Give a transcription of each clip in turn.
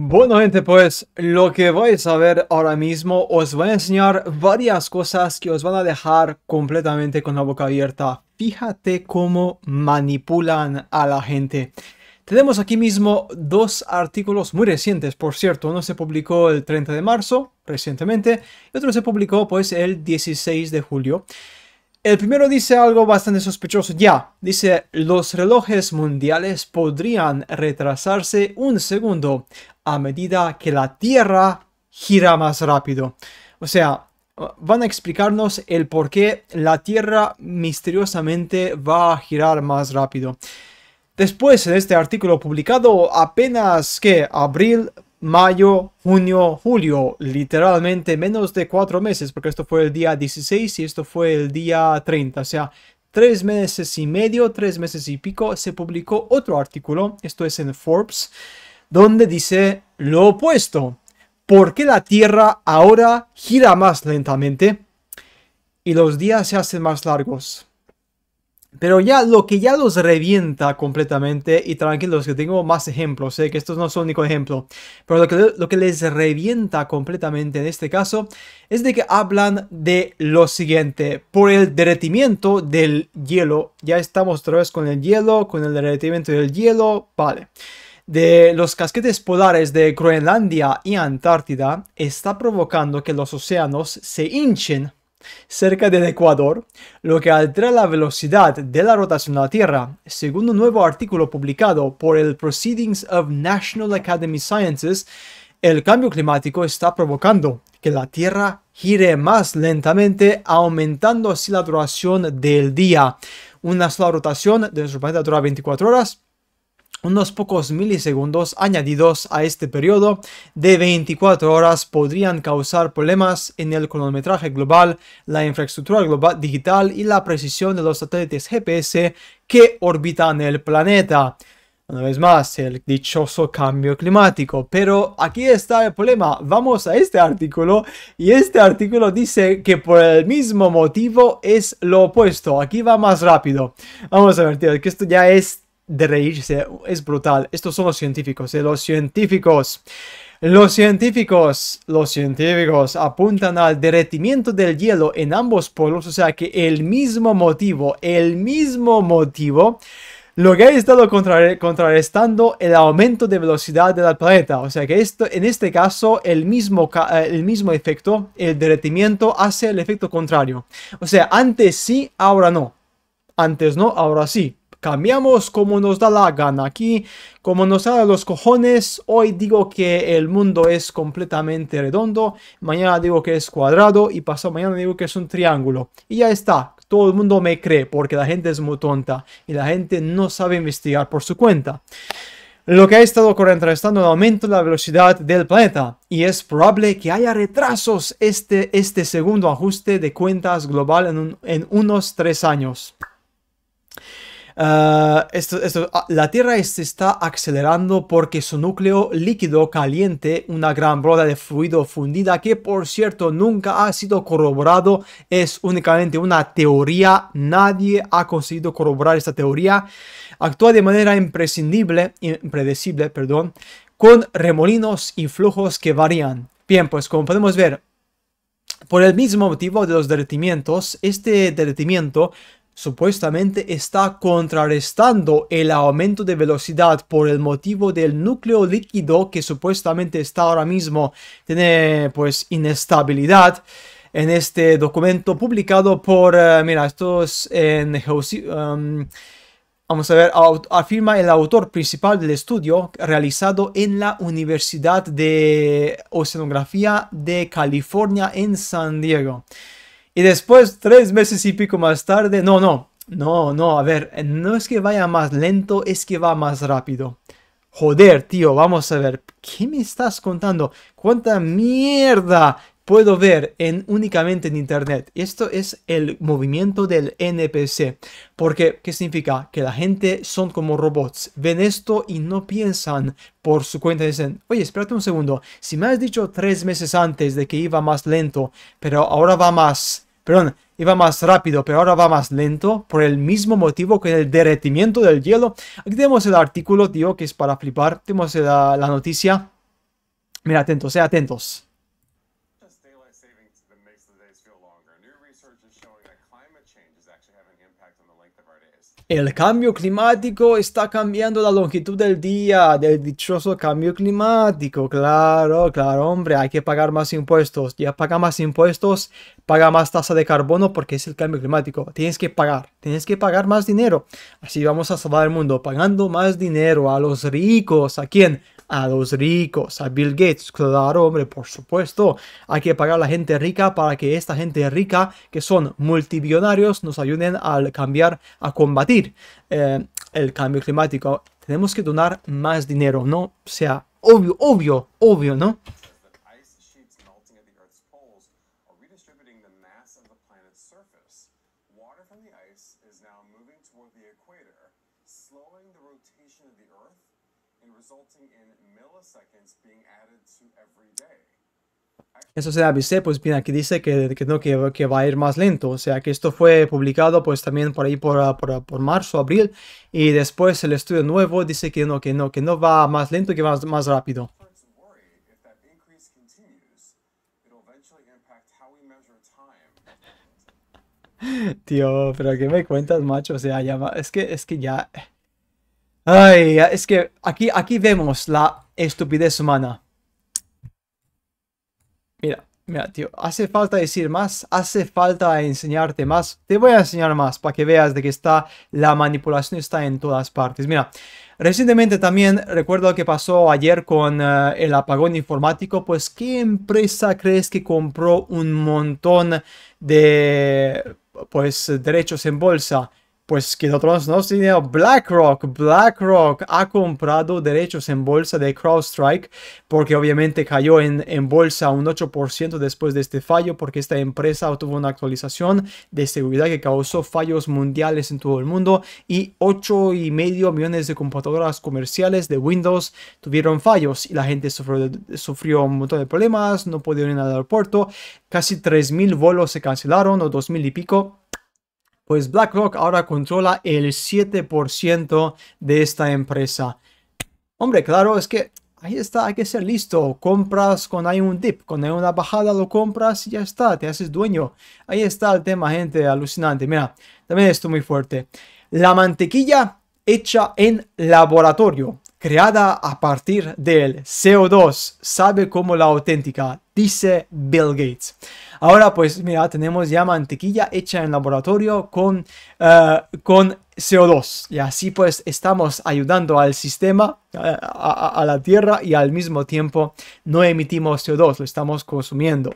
Bueno gente, pues lo que vais a ver ahora mismo os voy a enseñar varias cosas que os van a dejar completamente con la boca abierta. Fíjate cómo manipulan a la gente. Tenemos aquí mismo dos artículos muy recientes, por cierto. Uno se publicó el 30 de marzo, recientemente, y otro se publicó pues el 16 de julio. El primero dice algo bastante sospechoso ya. Dice, los relojes mundiales podrían retrasarse un segundo a medida que la Tierra gira más rápido. O sea, van a explicarnos el por qué la Tierra misteriosamente va a girar más rápido. Después, en este artículo publicado, apenas que abril, mayo, junio, julio, literalmente menos de cuatro meses, porque esto fue el día 16 y esto fue el día 30, o sea, tres meses y medio, tres meses y pico, se publicó otro artículo, esto es en Forbes, donde dice lo opuesto. porque la Tierra ahora gira más lentamente y los días se hacen más largos? Pero ya lo que ya los revienta completamente, y tranquilos que tengo más ejemplos, Sé que estos no son el único ejemplo, pero lo que, lo que les revienta completamente en este caso es de que hablan de lo siguiente, por el derretimiento del hielo, ya estamos otra vez con el hielo, con el derretimiento del hielo, vale de los casquetes polares de Groenlandia y Antártida está provocando que los océanos se hinchen cerca del Ecuador, lo que altera la velocidad de la rotación de la Tierra, según un nuevo artículo publicado por el Proceedings of National Academy Sciences. El cambio climático está provocando que la Tierra gire más lentamente, aumentando así la duración del día. Una sola rotación de nuestro planeta dura 24 horas, unos pocos milisegundos añadidos a este periodo de 24 horas podrían causar problemas en el cronometraje global, la infraestructura global digital y la precisión de los satélites GPS que orbitan el planeta. Una vez más, el dichoso cambio climático. Pero aquí está el problema. Vamos a este artículo y este artículo dice que por el mismo motivo es lo opuesto. Aquí va más rápido. Vamos a ver, tío, que esto ya es de reírse, es brutal. Estos son los científicos, eh, los científicos. Los científicos, los científicos apuntan al derretimiento del hielo en ambos polos, o sea que el mismo motivo, el mismo motivo, lo que ha estado contrarrestando el aumento de velocidad del planeta. O sea que esto, en este caso, el mismo, eh, el mismo efecto, el derretimiento, hace el efecto contrario. O sea, antes sí, ahora no. Antes no, ahora sí cambiamos como nos da la gana aquí, como nos da los cojones. Hoy digo que el mundo es completamente redondo, mañana digo que es cuadrado y pasado mañana digo que es un triángulo. Y ya está, todo el mundo me cree porque la gente es muy tonta y la gente no sabe investigar por su cuenta. Lo que ha estado este es el aumento de la velocidad del planeta y es probable que haya retrasos este, este segundo ajuste de cuentas global en, en unos tres años. Ah, ah, la Tierra se está acelerando porque su núcleo líquido caliente, una gran broda de fluido fundida que por cierto nunca ha sido corroborado, es únicamente una teoría, nadie ha conseguido corroborar esta teoría, actúa de manera imprescindible, impredecible, perdón, con remolinos y flujos que varían. Bien, pues como podemos ver, por el mismo motivo de los derretimientos, este derretimiento supuestamente está contrarrestando el aumento de velocidad por el motivo del núcleo líquido que supuestamente está ahora mismo, tiene pues inestabilidad. En este documento publicado por, eh, mira, esto es en em, Vamos a ver, afirma el autor principal del estudio realizado en la Universidad de Oceanografía de California en San Diego. Y después, tres meses y pico más tarde, no, no, no, no, a ver, no es que vaya más lento, es que va más rápido. Joder, tío, vamos a ver, ¿qué me estás contando? ¿Cuánta mierda puedo ver en, únicamente en Internet. Esto es el movimiento del NPC. Porque, ¿qué significa? Que la gente son como robots. Ven esto y no piensan por su cuenta. Dicen, oye, espérate un segundo. Si me has dicho tres meses antes de que iba más lento, pero ahora va más... Perdón, iba más rápido, pero ahora va más lento, por el mismo motivo que el derretimiento del hielo. Aquí tenemos el artículo, tío, que es para flipar. Tenemos la, noticia. Mira, atentos, sea eh, atentos. El cambio climático está cambiando la longitud del día, del dichoso cambio climático. Claro, claro, hombre, hay que pagar más impuestos. Ya paga más impuestos, paga más tasa de carbono porque es el cambio climático. Tienes que pagar, tienes que pagar más dinero. Así vamos a salvar el mundo, pagando más dinero a los ricos. ¿A quién? a los ricos, a Bill Gates. Claro, hombre, por supuesto. Hay que pagar a la gente rica para que esta gente rica, que son multibillonarios, nos ayuden al cambiar, a combatir eh, el cambio climático. Tenemos que donar más dinero, ¿no? O sea, obvio, obvio, obvio, ¿no? Eso se avisé, pues bien, aquí dice que, que no, que, que, va a ir más lento. O sea, que esto fue publicado pues también por ahí por, ah, por, ah, por, marzo, abril. Y después el estudio nuevo dice que no, que no, que no va más lento, que va más rápido. Tío, pero ¿qué me cuentas, macho? O sea, ya es que, es que ya... Eh. Ay, es que aquí, aquí vemos la estupidez humana. Mira, mira, tío, hace falta decir más, hace falta enseñarte más. Te voy a enseñar más para que veas de que está la manipulación está en todas partes. Mira, Recientemente también recuerdo lo que pasó ayer con eh, el apagón informático, pues ¿qué empresa crees que compró un montón de pues derechos en bolsa? Pues que nosotros no dinero. BlackRock, BlackRock ha comprado derechos en bolsa de CrowdStrike porque obviamente cayó en, en bolsa un 8% después de este fallo porque esta empresa obtuvo una actualización de seguridad que causó fallos mundiales en todo el mundo y 8,5 millones de computadoras comerciales de Windows tuvieron fallos y la gente sufrió, sufrió un montón de problemas, no pudieron ir al aeropuerto, casi 3.000 vuelos se cancelaron o 2.000 y pico pues BlackRock ahora controla el 7% de esta empresa. Hombre, claro, es que ahí está, hay que ser listo. Compras cuando hay un dip, cuando hay una bajada, lo compras y ya está, te haces dueño. Ahí está el tema, gente, alucinante. Mira, también esto muy fuerte. La mantequilla hecha en laboratorio, creada a partir del CO2, sabe como la auténtica, dice Bill Gates. Ahora pues mira, tenemos ya mantequilla hecha en laboratorio con, eh, con CO2 y así pues estamos ayudando al sistema, eh, a, la Tierra y al mismo tiempo no emitimos CO2, lo estamos consumiendo.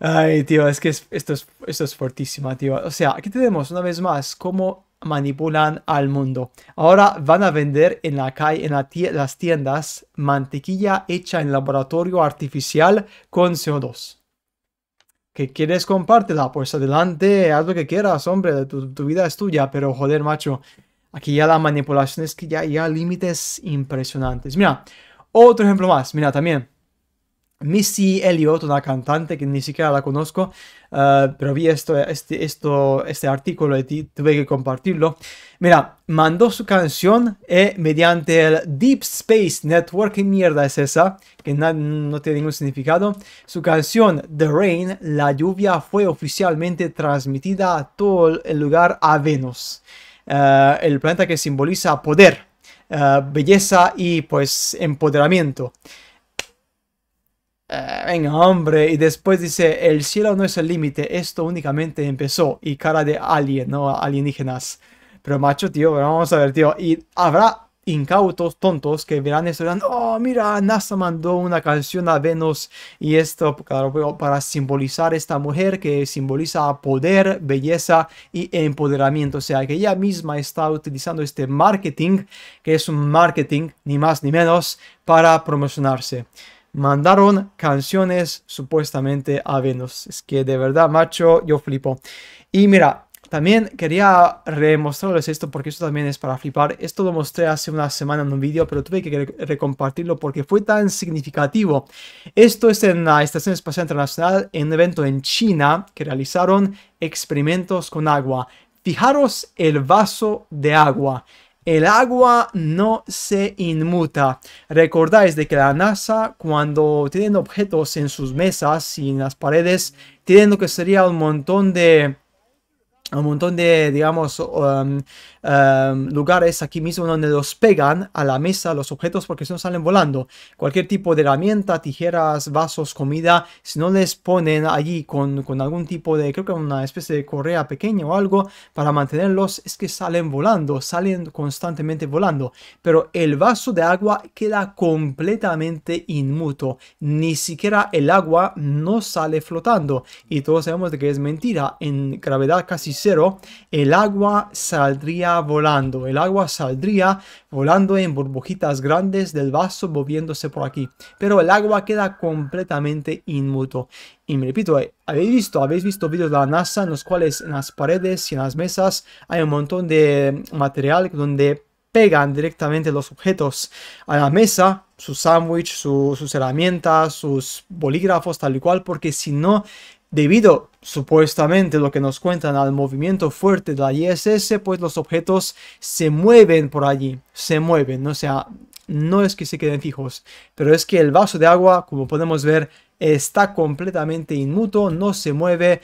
Ay, tío, es que esto, es, esto es fortísimo, tío. O sea, aquí tenemos una vez más cómo manipulan al mundo. Ahora van a vender en la calle, en las tiendas, mantequilla hecha en laboratorio artificial con CO2. ¿Qué quieres compártela? Pues adelante, haz lo que quieras, hombre, tu, vida es tuya, pero joder, macho, aquí ya la manipulación es que ya, hay límites impresionantes. Mira, otro ejemplo más, mira también. Missy Elliott, una cantante que ni siquiera la conozco, eh, pero vi esto, este, este artículo y tuve que compartirlo. Mira, mandó su canción eh, mediante el Deep Space Network, ¿qué mierda es esa? Que no tiene ningún significado. Su canción The Rain, La lluvia, fue oficialmente transmitida a todo el lugar a Venus, eh, el planeta que simboliza poder, eh, belleza y pues empoderamiento eh, venga, hombre. Y después dice, el cielo no es el límite, esto únicamente empezó. Y cara de alien, ¿no? Alienígenas. Pero macho, tío, vamos a ver, tío. Y habrá incautos, tontos, que verán esto y oh, mira, NASA mandó una canción a Venus y esto, claro, para simbolizar esta mujer que simboliza poder, belleza y empoderamiento. O sea, que ella misma está utilizando este marketing, que es un marketing, ni más ni menos, para promocionarse mandaron canciones supuestamente a Venus. Es que de verdad, macho, yo flipo. Y mira, también quería remostrarles esto porque esto también es para flipar. Esto lo mostré hace una semana en un vídeo, pero tuve que recompartirlo porque fue tan significativo. Esto es en la Estación Espacial Internacional, en un evento en China que realizaron experimentos con agua. Fijaros el vaso de agua. El agua no se inmuta. Recordáis de que la NASA, cuando tienen objetos en sus mesas y en las paredes, tienen lo que sería un montón de un montón de, digamos, um, um, lugares aquí mismo donde los pegan a la mesa los objetos porque si no salen volando. Cualquier tipo de herramienta, tijeras, vasos, comida, si no les ponen allí con, con algún tipo de, creo que una especie de correa pequeña o algo para mantenerlos, es que salen volando, salen constantemente volando. Pero el vaso de agua queda completamente inmuto. Ni siquiera el agua no sale flotando. Y todos sabemos de que es mentira. En gravedad casi el agua saldría volando. El agua saldría volando en burbujitas grandes del vaso moviéndose por aquí. Pero el agua queda completamente inmuto. Y me repito, eh, habéis visto, habéis visto vídeos de la NASA en los cuales en las paredes y en las mesas hay un montón de material donde pegan directamente los objetos a la mesa, su sándwich, sus herramientas, sus bolígrafos, tal y cual, porque si no, Debido, supuestamente, lo que nos cuentan al movimiento fuerte de la ISS, pues los objetos se mueven por allí, se mueven, o sea, no es que se queden fijos, pero es que el vaso de agua, como podemos ver, está completamente inmuto, no se mueve,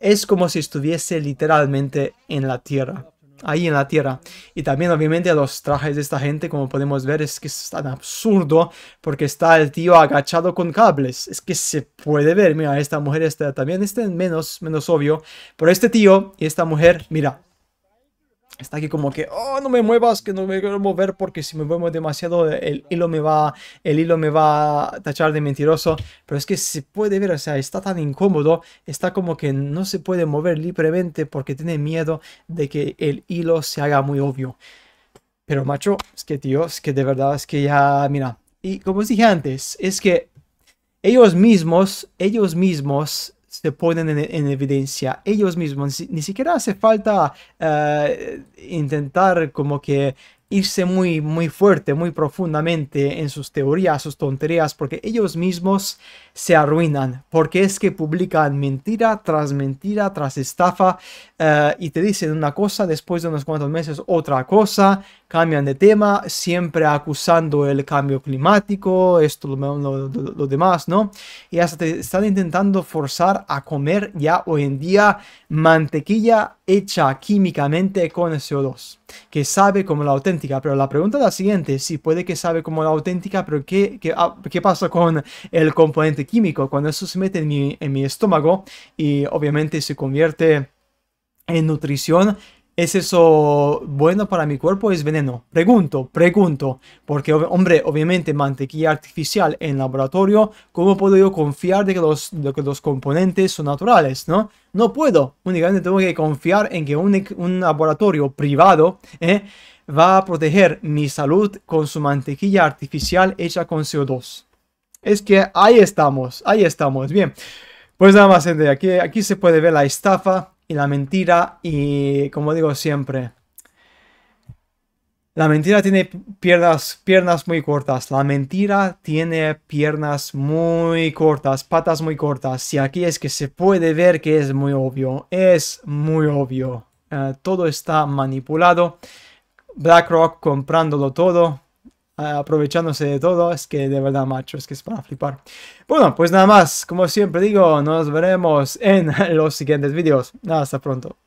es como si estuviese literalmente en la Tierra ahí en la tierra. Y también obviamente los trajes de esta gente, como podemos ver, es que es tan absurdo porque está el tío agachado con cables. Es que se puede ver, mira, esta mujer está también, este menos, menos obvio, pero este tío y esta mujer, mira, está aquí como que, oh, no me muevas, que no me quiero mover porque si me muevo demasiado el hilo me va, el hilo me va a tachar de mentiroso. Pero es que se puede ver, o sea, está tan incómodo, está como que no se puede mover libremente porque tiene miedo de que el hilo se haga muy obvio. Pero macho, es que tío, es que de verdad, es que ya, mira, y como os dije antes, es que ellos mismos, ellos mismos se ponen en, evidencia ellos mismos. Ni, siquiera hace falta eh, intentar como que irse muy, muy fuerte, muy profundamente en sus teorías, sus tonterías, porque ellos mismos se arruinan, porque es que publican mentira tras mentira, tras estafa, eh, y te dicen una cosa, después de unos cuantos meses otra cosa, cambian de tema, siempre acusando el cambio climático, esto, lo, demás, ¿no? Y hasta están intentando forzar a comer ya hoy en día mantequilla hecha químicamente con CO2, que sabe como la auténtica, pero la pregunta es la siguiente, si puede que sabe como la auténtica, pero ¿qué, qué, ah, pasa con el componente químico? Cuando eso se mete en mi, en mi estómago y obviamente se convierte en nutrición, ¿Es eso bueno para mi cuerpo? o ¿Es veneno? Pregunto, pregunto, porque hombre, obviamente mantequilla artificial en laboratorio, ¿cómo puedo yo confiar de que los, que los componentes son naturales, no? No puedo, únicamente tengo que confiar en que un, laboratorio privado eh, va a proteger mi salud con su mantequilla artificial hecha con CO2. Es que ahí estamos, ahí estamos, bien. Pues nada más, gente, aquí, aquí se puede ver la estafa y la mentira y como digo siempre, la mentira tiene piernas, piernas muy cortas. La mentira tiene piernas muy cortas, patas muy cortas. Y aquí es que se puede ver que es muy obvio. Es muy obvio. Eh, todo está manipulado. BlackRock comprándolo todo aprovechándose de todo. Es que de verdad, macho, es que van a flipar. Bueno, pues nada más. Como siempre digo, nos veremos en los siguientes vídeos. Hasta pronto.